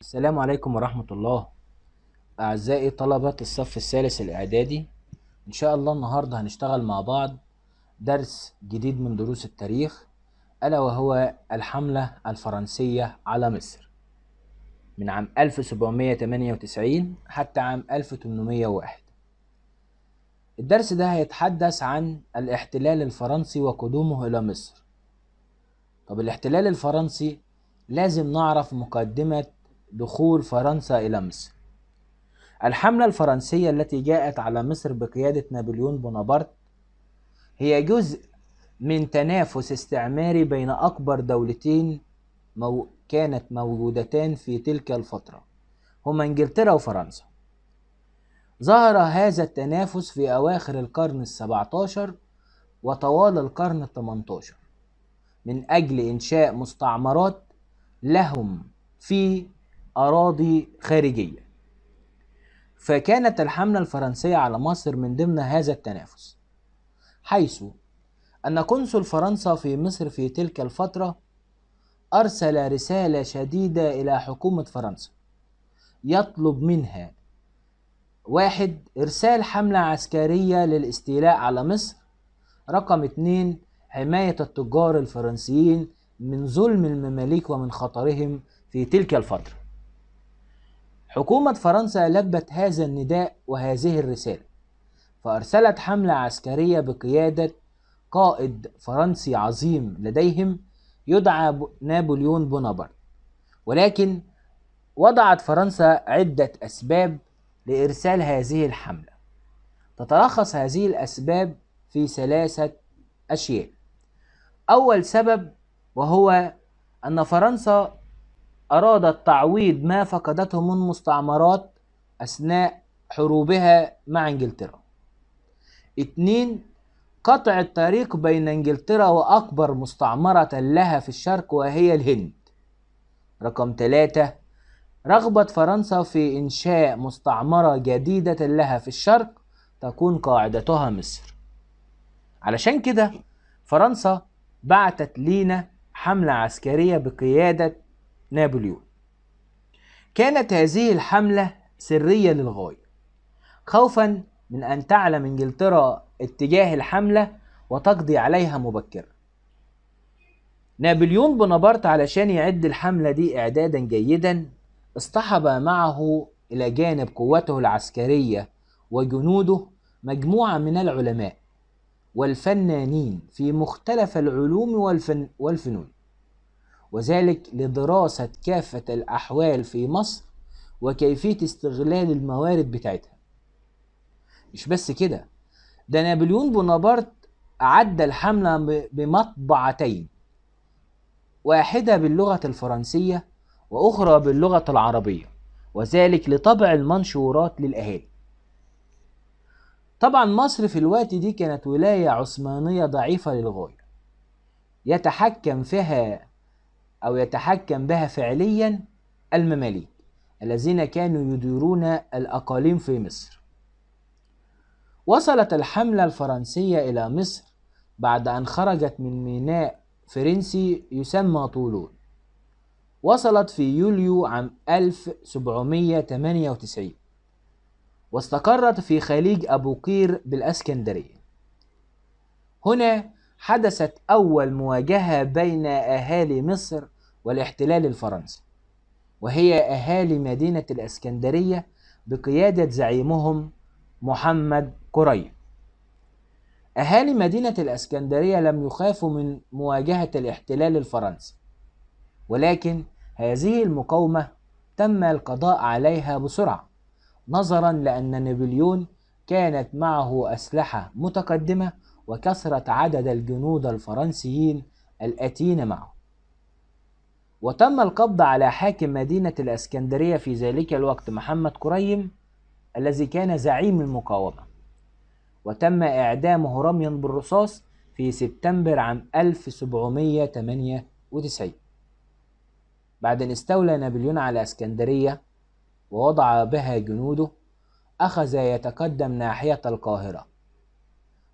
السلام عليكم ورحمة الله أعزائي طلبة الصف الثالث الإعدادي إن شاء الله النهاردة هنشتغل مع بعض درس جديد من دروس التاريخ ألا وهو الحملة الفرنسية على مصر من عام 1798 حتى عام 1801 الدرس ده هيتحدث عن الاحتلال الفرنسي وقدومه إلى مصر طب الاحتلال الفرنسي لازم نعرف مقدمة دخول فرنسا إلى مصر الحملة الفرنسية التي جاءت على مصر بقيادة نابليون بونابرت هي جزء من تنافس استعماري بين أكبر دولتين مو كانت موجودتان في تلك الفترة هما إنجلترا وفرنسا ظهر هذا التنافس في أواخر القرن السبعة عشر وطوال القرن عشر من أجل إنشاء مستعمرات لهم في أراضي خارجية فكانت الحملة الفرنسية على مصر من ضمن هذا التنافس حيث أن قنصل فرنسا في مصر في تلك الفترة أرسل رسالة شديدة إلى حكومة فرنسا يطلب منها واحد إرسال حملة عسكرية للاستيلاء على مصر رقم اتنين حماية التجار الفرنسيين من ظلم المماليك ومن خطرهم في تلك الفترة حكومة فرنسا لبت هذا النداء وهذه الرسالة فأرسلت حملة عسكرية بقيادة قائد فرنسي عظيم لديهم يدعى نابليون بونابرت ولكن وضعت فرنسا عدة أسباب لإرسال هذه الحملة تتلخص هذه الأسباب في ثلاثة أشياء أول سبب وهو أن فرنسا أرادت تعويض ما فقدته من مستعمرات أثناء حروبها مع إنجلترا اتنين قطع الطريق بين إنجلترا وأكبر مستعمرة لها في الشرق وهي الهند رقم تلاتة رغبة فرنسا في إنشاء مستعمرة جديدة لها في الشرق تكون قاعدتها مصر علشان كده فرنسا بعتت لينا حملة عسكرية بقيادة نابليون كانت هذه الحملة سرية للغاية خوفا من أن تعلم إنجلترا اتجاه الحملة وتقضي عليها مبكرا نابليون بونابرت علشان يعد الحملة دي إعدادا جيدا اصطحب معه إلى جانب قوته العسكرية وجنوده مجموعة من العلماء والفنانين في مختلف العلوم والفن والفنون وذلك لدراسة كافة الأحوال في مصر وكيفية استغلال الموارد بتاعتها مش بس كده ده نابليون بونابرت أعد الحملة بمطبعتين واحدة باللغة الفرنسية وأخرى باللغة العربية وذلك لطبع المنشورات للأهالي طبعا مصر في الوقت دي كانت ولاية عثمانية ضعيفة للغاية يتحكم فيها أو يتحكم بها فعليا المماليك الذين كانوا يديرون الأقاليم في مصر وصلت الحملة الفرنسية إلى مصر بعد أن خرجت من ميناء فرنسي يسمى طولون وصلت في يوليو عام 1798 واستقرت في خليج أبو قير بالأسكندرية هنا حدثت أول مواجهة بين أهالي مصر والاحتلال الفرنسي وهي أهالي مدينة الأسكندرية بقيادة زعيمهم محمد قريب أهالي مدينة الأسكندرية لم يخافوا من مواجهة الاحتلال الفرنسي ولكن هذه المقاومة تم القضاء عليها بسرعة نظرا لأن نابليون كانت معه أسلحة متقدمة وكثرة عدد الجنود الفرنسيين الآتين معه وتم القبض على حاكم مدينة الأسكندرية في ذلك الوقت محمد كريم الذي كان زعيم المقاومة وتم إعدامه رميا بالرصاص في سبتمبر عام 1798 بعد أن استولى نابليون على اسكندرية ووضع بها جنوده أخذ يتقدم ناحية القاهرة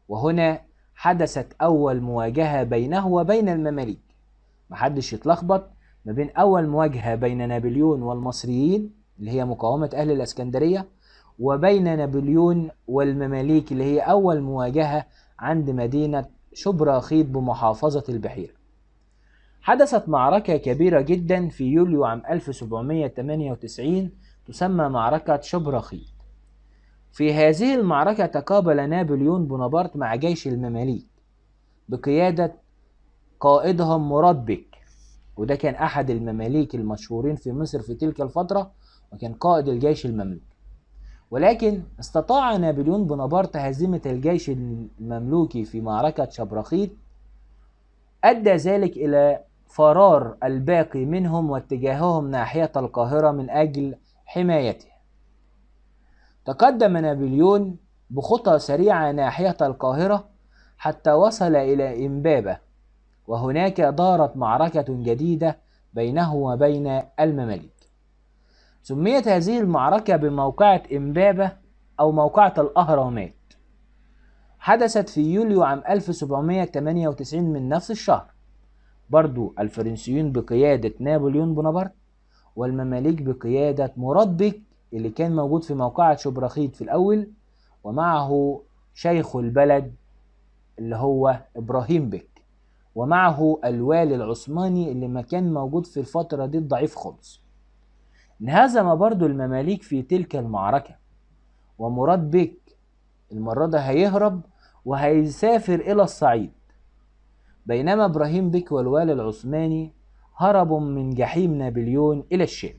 وهنا حدثت أول مواجهة بينه وبين المماليك محدش يتلخبط ما بين أول مواجهة بين نابليون والمصريين اللي هي مقاومة أهل الإسكندرية وبين نابليون والمماليك اللي هي أول مواجهة عند مدينة شبراخيط بمحافظة البحيرة حدثت معركة كبيرة جدا في يوليو عام 1798 تسمى معركة شبراخيط في هذه المعركة تقابل نابليون بونابرت مع جيش المماليك بقيادة قائدهم مراد بك وده كان أحد المماليك المشهورين في مصر في تلك الفترة وكان قائد الجيش المملوكي ولكن استطاع نابليون بونابرت هزيمة الجيش المملوكي في معركة شبرخيت أدى ذلك إلى فرار الباقي منهم واتجاههم ناحية القاهرة من أجل حمايته تقدم نابليون بخطى سريعة ناحية القاهرة حتى وصل إلى إمبابة وهناك دارت معركة جديدة بينه وبين المماليك سميت هذه المعركة بموقعة إمبابة أو موقعة الأهرامات حدثت في يوليو عام 1798 من نفس الشهر برضو الفرنسيون بقيادة نابليون بونابرت والمماليك بقيادة مراد بك اللي كان موجود في موقعة شبراخيط في الأول ومعه شيخ البلد اللي هو إبراهيم بك ومعه الوالي العثماني اللي ما كان موجود في الفترة دي الضعيف خالص انهزم برضو المماليك في تلك المعركة ومراد بك المرة ده هيهرب وهيسافر إلى الصعيد بينما إبراهيم بك والوالي العثماني هربوا من جحيم نابليون إلى الشام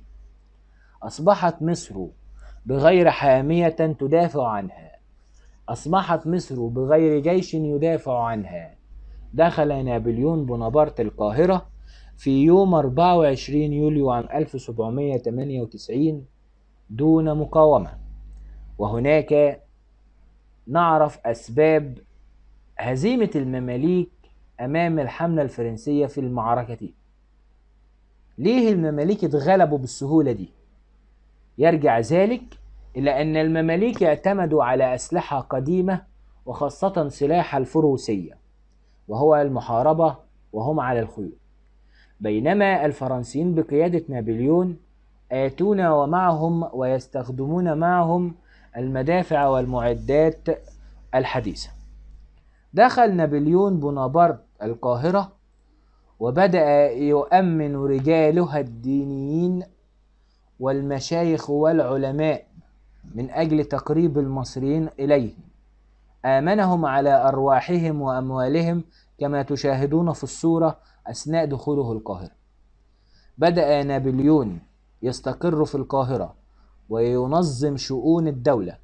أصبحت مصر بغير حامية تدافع عنها أصبحت مصر بغير جيش يدافع عنها دخل نابليون بونابرت القاهرة في يوم 24 يوليو عام 1798 دون مقاومة وهناك نعرف أسباب هزيمة المماليك أمام الحملة الفرنسية في المعركة دي ليه المماليك اتغلبوا بالسهولة دي يرجع ذلك إلى أن المماليك اعتمدوا على أسلحة قديمة وخاصة سلاح الفروسية وهو المحاربة وهم على الخيول بينما الفرنسيين بقيادة نابليون آتون ومعهم ويستخدمون معهم المدافع والمعدات الحديثة دخل نابليون بونابرت القاهرة وبدأ يؤمن رجالها الدينيين والمشايخ والعلماء من أجل تقريب المصريين إليه آمنهم على أرواحهم وأموالهم كما تشاهدون في الصورة أثناء دخوله القاهرة بدأ نابليون يستقر في القاهرة وينظم شؤون الدولة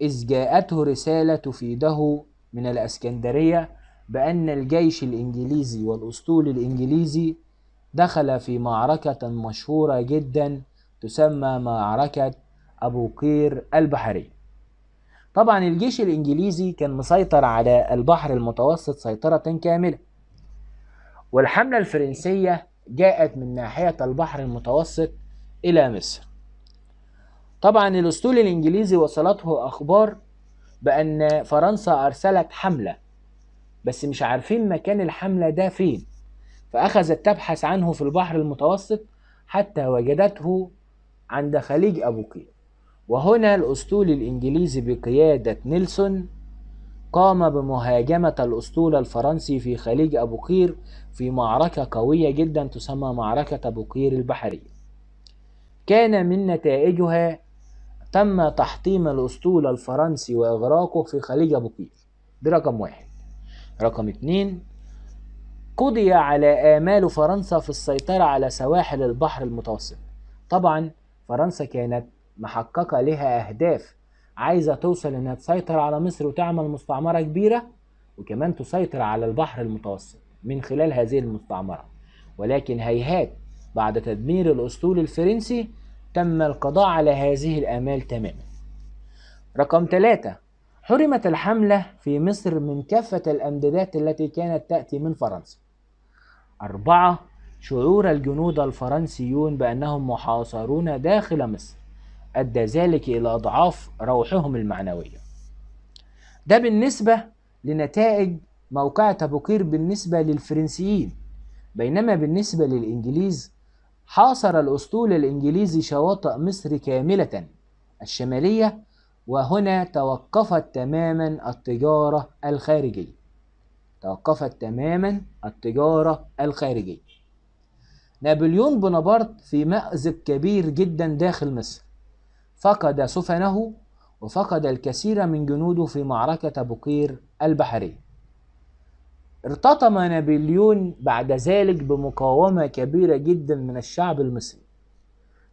إذ جاءته رسالة تفيده من الأسكندرية بأن الجيش الإنجليزي والأسطول الإنجليزي دخل في معركة مشهورة جدا تسمى معركة أبو قير البحري طبعا الجيش الإنجليزي كان مسيطر على البحر المتوسط سيطرة كاملة والحملة الفرنسية جاءت من ناحية البحر المتوسط إلى مصر طبعا الأسطول الإنجليزي وصلته أخبار بأن فرنسا أرسلت حملة بس مش عارفين مكان الحملة ده فين فأخذت تبحث عنه في البحر المتوسط حتى وجدته عند خليج أبو قير وهنا الأسطول الإنجليزي بقيادة نيلسون قام بمهاجمة الأسطول الفرنسي في خليج أبو قير في معركة قوية جدا تسمى معركة أبو قير البحرية كان من نتائجها تم تحطيم الأسطول الفرنسي وإغراقه في خليج قير دي رقم واحد رقم اتنين قضي على آمال فرنسا في السيطرة على سواحل البحر المتوسط طبعا فرنسا كانت محققة لها أهداف عايزة توصل إنها تسيطر على مصر وتعمل مستعمرة كبيرة وكمان تسيطر على البحر المتوسط من خلال هذه المستعمرة ولكن هيهات بعد تدمير الأسطول الفرنسي تم القضاء على هذه الآمال تماما رقم ثلاثة حرمت الحملة في مصر من كافة الأمدادات التي كانت تأتي من فرنسا أربعة شعور الجنود الفرنسيون بأنهم محاصرون داخل مصر أدى ذلك إلى أضعاف روحهم المعنوية ده بالنسبة لنتائج موقع بوكير بالنسبة للفرنسيين بينما بالنسبة للإنجليز حاصر الأسطول الإنجليزي شواطئ مصر كاملة الشمالية وهنا توقفت تماما التجارة الخارجية توقفت تماما التجارة الخارجية نابليون بونابرت في مأزق كبير جدا داخل مصر فقد سفنه وفقد الكثير من جنوده في معركة بقير البحرية ارتطم نابليون بعد ذلك بمقاومة كبيرة جدا من الشعب المصري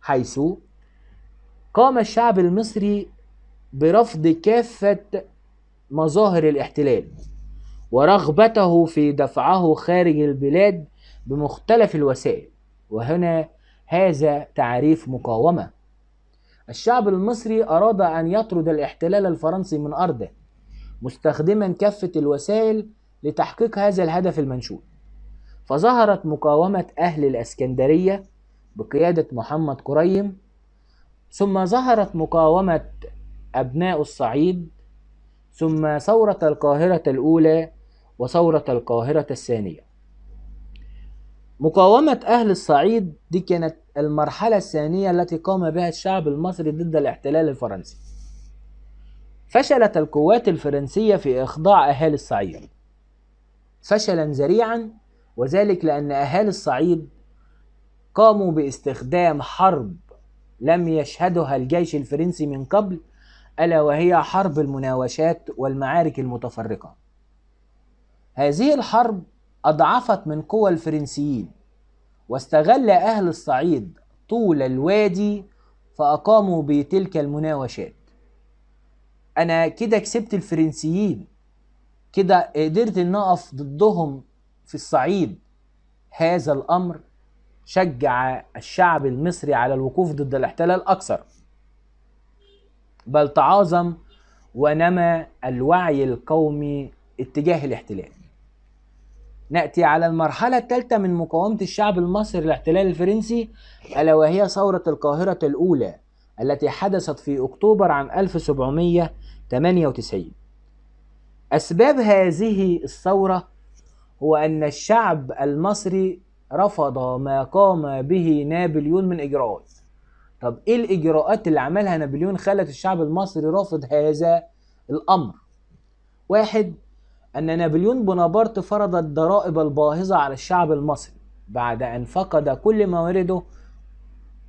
حيث قام الشعب المصري برفض كافة مظاهر الاحتلال ورغبته في دفعه خارج البلاد بمختلف الوسائل وهنا هذا تعريف مقاومة الشعب المصري أراد أن يطرد الاحتلال الفرنسي من أرضه مستخدما كافة الوسائل لتحقيق هذا الهدف المنشود فظهرت مقاومة أهل الأسكندرية بقيادة محمد كريم ثم ظهرت مقاومة أبناء الصعيد ثم ثورة القاهرة الأولى وثورة القاهرة الثانية مقاومة أهل الصعيد دي كانت المرحلة الثانية التي قام بها الشعب المصري ضد الاحتلال الفرنسي فشلت القوات الفرنسية في إخضاع أهالي الصعيد فشلا ذريعا وذلك لأن أهالي الصعيد قاموا باستخدام حرب لم يشهدها الجيش الفرنسي من قبل ألا وهي حرب المناوشات والمعارك المتفرقة هذه الحرب أضعفت من قوى الفرنسيين واستغل أهل الصعيد طول الوادي فأقاموا بتلك المناوشات أنا كده كسبت الفرنسيين كده قدرت ان اقف ضدهم في الصعيد هذا الامر شجع الشعب المصري على الوقوف ضد الاحتلال اكثر بل تعاظم ونمى الوعي القومي اتجاه الاحتلال نأتي على المرحلة الثالثة من مقاومة الشعب المصري للاحتلال الفرنسي ألا وهي ثورة القاهرة الأولى التي حدثت في أكتوبر عام 1798 أسباب هذه الثورة هو أن الشعب المصري رفض ما قام به نابليون من إجراءات طب إيه الإجراءات اللي عملها نابليون خلت الشعب المصري رافض هذا الأمر واحد أن نابليون بونابرت فرض الضرائب الباهظة على الشعب المصري بعد أن فقد كل موارده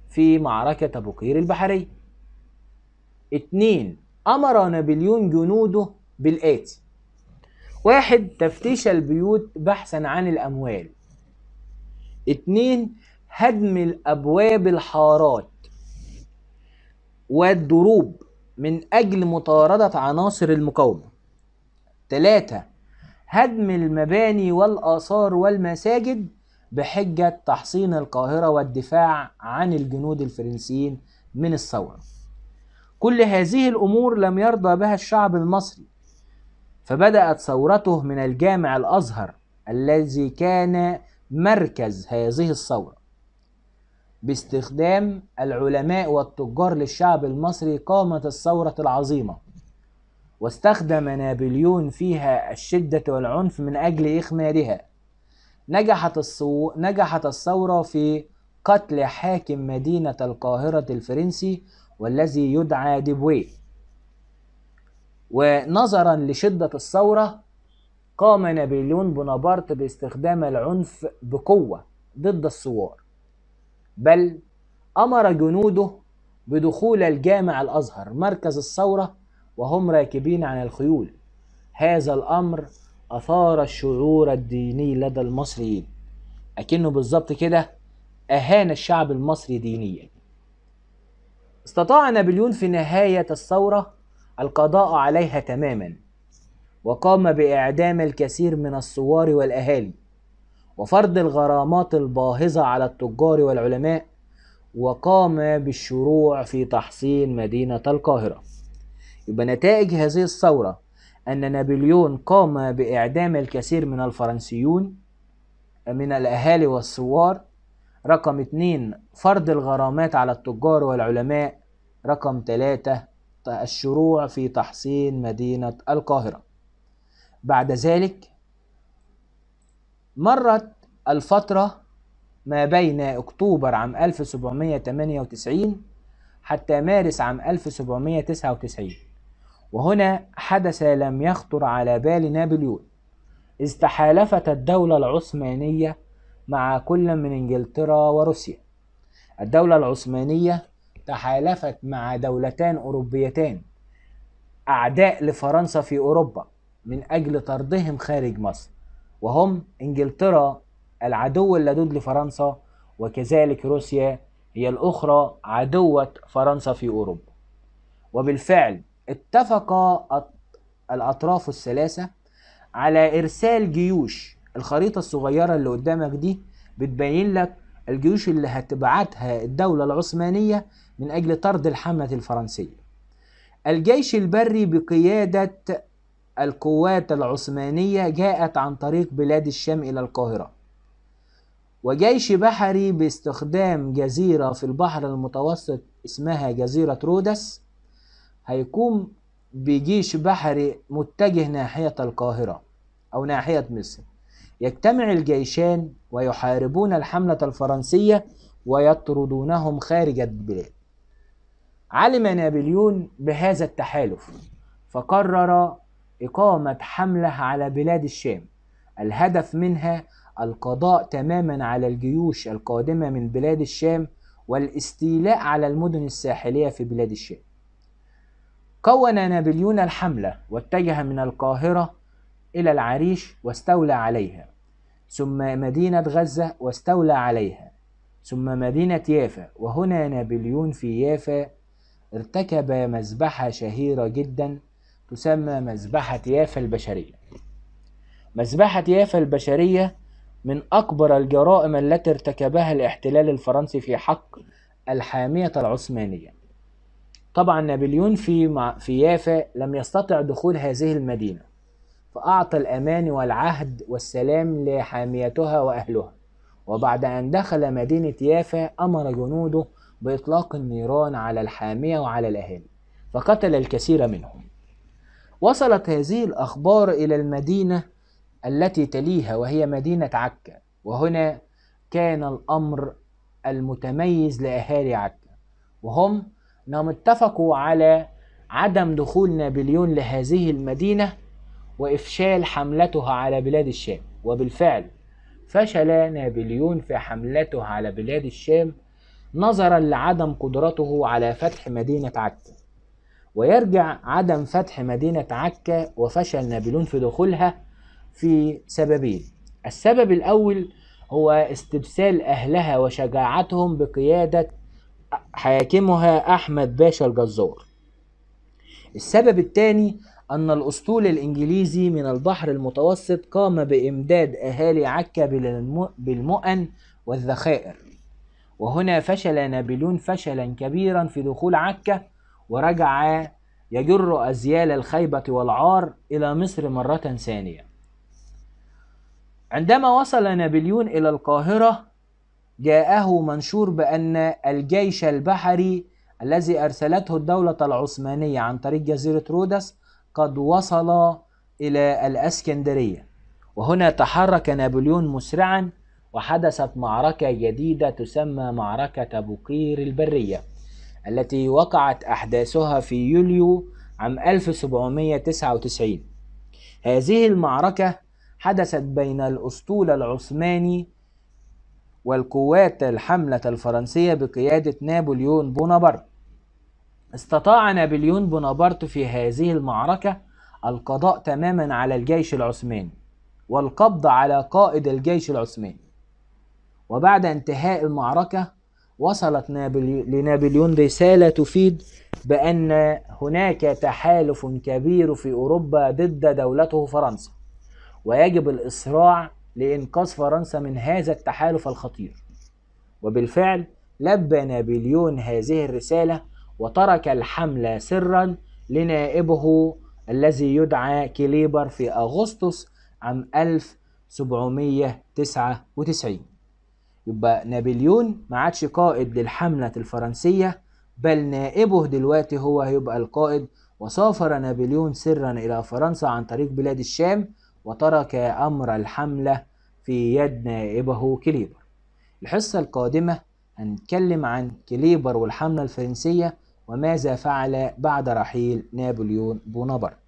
في معركة قير البحرية. اتنين أمر نابليون جنوده بالآتي واحد تفتيش البيوت بحثا عن الأموال اتنين هدم الأبواب الحارات والدروب من أجل مطاردة عناصر المقاومة تلاتة هدم المباني والآثار والمساجد بحجة تحصين القاهرة والدفاع عن الجنود الفرنسيين من الثورة كل هذه الأمور لم يرضى بها الشعب المصري فبدأت ثورته من الجامع الأزهر الذي كان مركز هذه الثورة باستخدام العلماء والتجار للشعب المصري قامت الثورة العظيمة واستخدم نابليون فيها الشدة والعنف من أجل إخمادها نجحت, الصو... نجحت الثورة في قتل حاكم مدينة القاهرة الفرنسي والذي يدعى ديبوي ونظرا لشدة الثورة قام نابليون بونابرت باستخدام العنف بقوة ضد الثوار بل أمر جنوده بدخول الجامع الأزهر مركز الثورة وهم راكبين على الخيول هذا الأمر أثار الشعور الديني لدى المصريين أكنه بالظبط كده أهان الشعب المصري دينيا استطاع نابليون في نهاية الثورة القضاء عليها تماما وقام بإعدام الكثير من الثوار والأهالي وفرض الغرامات الباهظة على التجار والعلماء وقام بالشروع في تحصين مدينة القاهرة يبقى نتائج هذه الثورة أن نابليون قام بإعدام الكثير من الفرنسيون من الأهالي والثوار رقم اتنين فرض الغرامات على التجار والعلماء رقم تلاتة الشروع في تحصين مدينة القاهرة بعد ذلك مرت الفترة ما بين أكتوبر عام 1798 حتى مارس عام 1799 وهنا حدث لم يخطر على بال نابليون إذ تحالفت الدولة العثمانية مع كل من إنجلترا وروسيا الدولة العثمانية تحالفت مع دولتان أوروبيتان أعداء لفرنسا في أوروبا من أجل طردهم خارج مصر وهم إنجلترا العدو اللدود لفرنسا وكذلك روسيا هي الأخرى عدوة فرنسا في أوروبا وبالفعل اتفق الأطراف الثلاثة على إرسال جيوش الخريطة الصغيرة اللي قدامك دي بتبين لك الجيوش اللي هتبعتها الدولة العثمانية من أجل طرد الحملة الفرنسية الجيش البري بقيادة القوات العثمانية جاءت عن طريق بلاد الشام إلى القاهرة وجيش بحري باستخدام جزيرة في البحر المتوسط اسمها جزيرة رودس هيكون بجيش بحري متجه ناحية القاهرة أو ناحية مصر يجتمع الجيشان ويحاربون الحملة الفرنسية ويطردونهم خارج البلاد علم نابليون بهذا التحالف فقرر إقامة حملة على بلاد الشام الهدف منها القضاء تماما على الجيوش القادمة من بلاد الشام والاستيلاء على المدن الساحلية في بلاد الشام كون نابليون الحملة واتجه من القاهرة إلى العريش واستولى عليها ثم مدينة غزة واستولى عليها ثم مدينة يافا وهنا نابليون في يافا ارتكب مذبحة شهيرة جدا تسمى مذبحة يافا البشرية مذبحة يافا البشرية من أكبر الجرائم التي ارتكبها الاحتلال الفرنسي في حق الحامية العثمانية طبعا نابليون في في يافا لم يستطع دخول هذه المدينة فأعطى الأمان والعهد والسلام لحاميتها وأهلها وبعد أن دخل مدينة يافا أمر جنوده بإطلاق النيران على الحامية وعلى الأهالي فقتل الكثير منهم وصلت هذه الأخبار إلى المدينة التي تليها وهي مدينة عكا وهنا كان الأمر المتميز لأهالي عكا وهم انهم اتفقوا على عدم دخول نابليون لهذه المدينه وافشال حملتها على بلاد الشام وبالفعل فشل نابليون في حملته على بلاد الشام نظرا لعدم قدرته على فتح مدينه عكا ويرجع عدم فتح مدينه عكا وفشل نابليون في دخولها في سببين السبب الاول هو استبسال اهلها وشجاعتهم بقياده حاكمها أحمد باشا الجزار السبب الثاني أن الأسطول الإنجليزي من البحر المتوسط قام بإمداد أهالي عكا بالمؤن والذخائر وهنا فشل نابليون فشلا كبيرا في دخول عكا ورجع يجر أزيال الخيبة والعار إلى مصر مرة ثانية عندما وصل نابليون إلى القاهرة جاءه منشور بأن الجيش البحري الذي أرسلته الدولة العثمانية عن طريق جزيرة رودس قد وصل إلى الأسكندرية وهنا تحرك نابليون مسرعا وحدثت معركة جديدة تسمى معركة بقير البرية التي وقعت أحداثها في يوليو عام 1799 هذه المعركة حدثت بين الأسطول العثماني والقوات الحملة الفرنسية بقيادة نابليون بونابرت استطاع نابليون بونابرت في هذه المعركة القضاء تماما على الجيش العثماني والقبض على قائد الجيش العثماني وبعد انتهاء المعركة وصلت لنابليون رسالة تفيد بأن هناك تحالف كبير في أوروبا ضد دولته فرنسا ويجب الإسراع لإنقاذ فرنسا من هذا التحالف الخطير وبالفعل لبى نابليون هذه الرسالة وترك الحملة سرا لنائبه الذي يدعى كليبر في أغسطس عام 1799 يبقى نابليون ما عادش قائد للحملة الفرنسية بل نائبه دلوقتي هو هيبقى القائد وسافر نابليون سرا إلى فرنسا عن طريق بلاد الشام وترك أمر الحملة في يد نائبه كليبر الحصة القادمة هنتكلم عن كليبر والحملة الفرنسية وماذا فعل بعد رحيل نابليون بونابرت